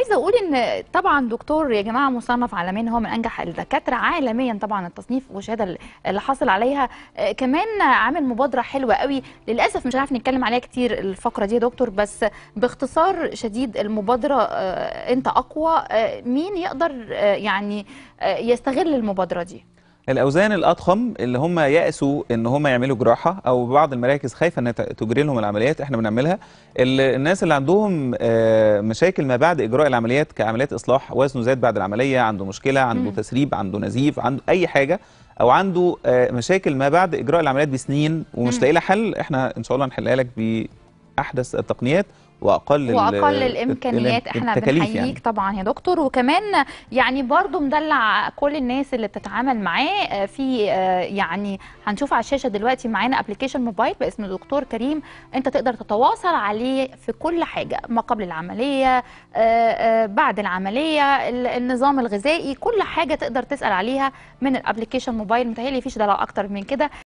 عايزه اقول ان طبعا دكتور يا جماعه مصنف عالميا هو من انجح الدكاتره عالميا طبعا التصنيف والشهاده اللي حاصل عليها آه، كمان عامل مبادره حلوه قوي للاسف مش هنعرف نتكلم عليها كتير الفقره دي يا دكتور بس باختصار شديد المبادره آه، انت اقوى آه، مين يقدر يعني يستغل المبادره دي الاوزان الاضخم اللي هم يأسوا ان هم يعملوا جراحه او بعض المراكز خايفه ان تجري لهم العمليات احنا بنعملها الناس اللي عندهم آه، مشاكل ما بعد اجراء العمليات كعمليات اصلاح وزنه زاد بعد العمليه عنده مشكله عنده م. تسريب عنده نزيف عنده اي حاجه او عنده آه، مشاكل ما بعد اجراء العمليات بسنين ومش لاقي لها حل احنا ان شاء الله هنحلها لك احدث التقنيات واقل واقل الامكانيات احنا بنحييك يعني. طبعا يا دكتور وكمان يعني برضو مدلع كل الناس اللي بتتعامل معاه آه، في آه، يعني هنشوف على الشاشه دلوقتي معانا ابلكيشن موبايل باسم دكتور كريم انت تقدر تتواصل عليه في كل حاجه ما قبل العمليه آه، بعد العمليه النظام الغذائي كل حاجه تقدر تسال عليها من الابلكيشن موبايل متهيألي مفيش دلع اكتر من كده